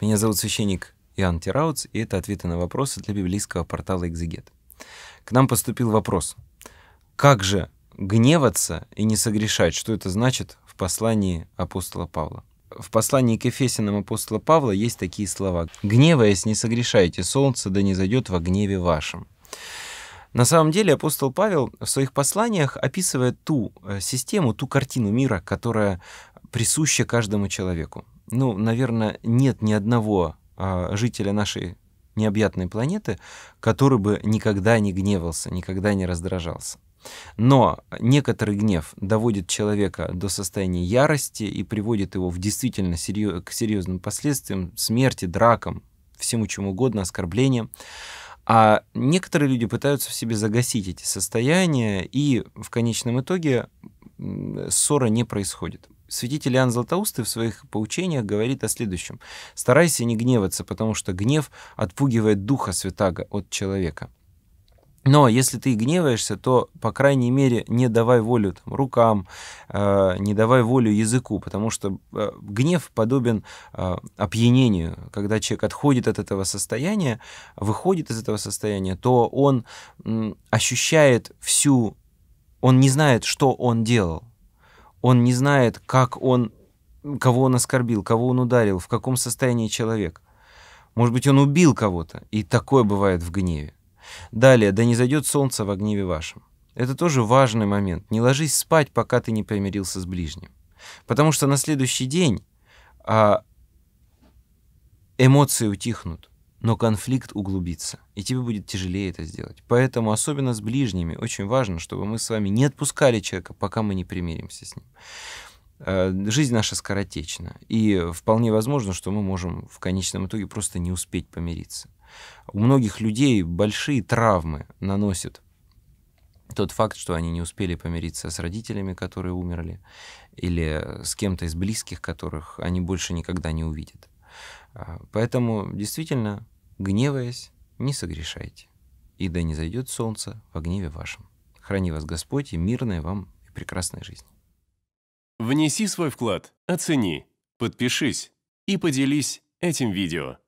Меня зовут священник Иоанн Тирауц, и это ответы на вопросы для библейского портала «Экзегет». К нам поступил вопрос. Как же гневаться и не согрешать? Что это значит в послании апостола Павла? В послании к Ефесиным апостола Павла есть такие слова. «Гневаясь, не согрешайте, солнце да не зайдет во гневе вашем». На самом деле апостол Павел в своих посланиях описывает ту э, систему, ту картину мира, которая присуща каждому человеку ну, наверное, нет ни одного а, жителя нашей необъятной планеты, который бы никогда не гневался, никогда не раздражался. Но некоторый гнев доводит человека до состояния ярости и приводит его в действительно серьез, к серьезным последствиям, смерти, дракам, всему чему угодно, оскорблениям. А некоторые люди пытаются в себе загасить эти состояния, и в конечном итоге ссора не происходит. Святитель Иоанн Златоустый в своих поучениях говорит о следующем. «Старайся не гневаться, потому что гнев отпугивает Духа Святаго от человека». Но если ты гневаешься, то, по крайней мере, не давай волю там, рукам, э, не давай волю языку, потому что э, гнев подобен э, опьянению. Когда человек отходит от этого состояния, выходит из этого состояния, то он э, ощущает всю, он не знает, что он делал. Он не знает, как он, кого он оскорбил, кого он ударил, в каком состоянии человек. Может быть, он убил кого-то, и такое бывает в гневе. Далее, да не зайдет солнце в гневе вашем. Это тоже важный момент. Не ложись спать, пока ты не помирился с ближним. Потому что на следующий день а, эмоции утихнут но конфликт углубится, и тебе будет тяжелее это сделать. Поэтому, особенно с ближними, очень важно, чтобы мы с вами не отпускали человека, пока мы не примиримся с ним. Э, жизнь наша скоротечна, и вполне возможно, что мы можем в конечном итоге просто не успеть помириться. У многих людей большие травмы наносят тот факт, что они не успели помириться с родителями, которые умерли, или с кем-то из близких, которых они больше никогда не увидят. Э, поэтому действительно Гневаясь, не согрешайте, и да не зайдет солнце в гневе вашем. Храни вас Господь и мирная вам и прекрасная жизнь. Внеси свой вклад, оцени, подпишись и поделись этим видео.